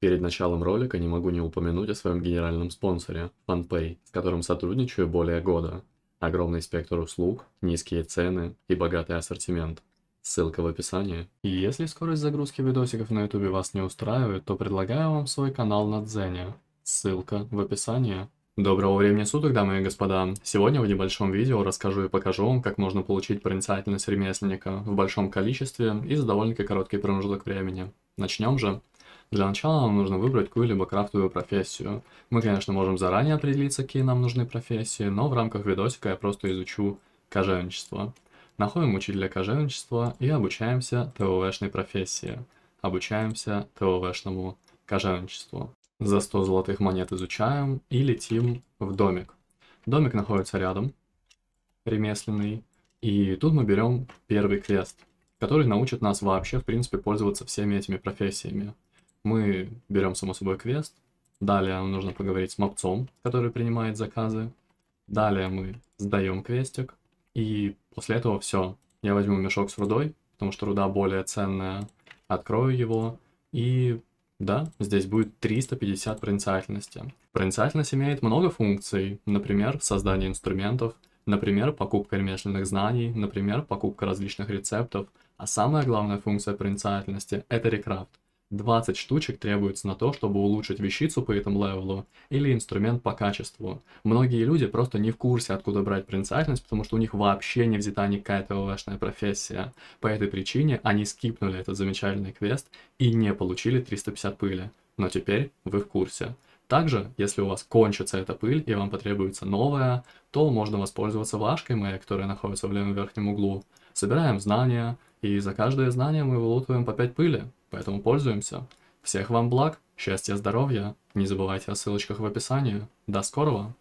Перед началом ролика не могу не упомянуть о своем генеральном спонсоре, FunPay, с которым сотрудничаю более года. Огромный спектр услуг, низкие цены и богатый ассортимент. Ссылка в описании. И если скорость загрузки видосиков на ютубе вас не устраивает, то предлагаю вам свой канал на Дзене. Ссылка в описании. Доброго времени суток, дамы и господа! Сегодня в небольшом видео расскажу и покажу вам, как можно получить проницательность ремесленника в большом количестве и за довольно-таки короткий промежуток времени. Начнем же. Для начала нам нужно выбрать какую-либо крафтовую профессию. Мы, конечно, можем заранее определиться, какие нам нужны профессии, но в рамках видосика я просто изучу кожевничество. Находим учителя кожевничества и обучаемся ТВВшной профессии. Обучаемся ТВВшному кожевничеству. За 100 золотых монет изучаем и летим в домик. Домик находится рядом, ремесленный. И тут мы берем первый квест, который научит нас вообще, в принципе, пользоваться всеми этими профессиями. Мы берем, само собой, квест. Далее нам нужно поговорить с мопцом, который принимает заказы. Далее мы сдаем квестик. И после этого все. Я возьму мешок с рудой, потому что руда более ценная. Открою его. И да, здесь будет 350 проницательности. Проницательность имеет много функций. Например, создание инструментов. Например, покупка ремесленных знаний. Например, покупка различных рецептов. А самая главная функция проницательности — это рекрафт. 20 штучек требуется на то, чтобы улучшить вещицу по этому левелу или инструмент по качеству. Многие люди просто не в курсе, откуда брать проницательность, потому что у них вообще не взята никакая ТВВшная профессия. По этой причине они скипнули этот замечательный квест и не получили 350 пыли. Но теперь вы в курсе. Также, если у вас кончится эта пыль и вам потребуется новая, то можно воспользоваться вашкой моей, которая находится в левом верхнем углу. Собираем знания, и за каждое знание мы вылутываем по 5 пыли поэтому пользуемся. Всех вам благ, счастья, здоровья, не забывайте о ссылочках в описании. До скорого!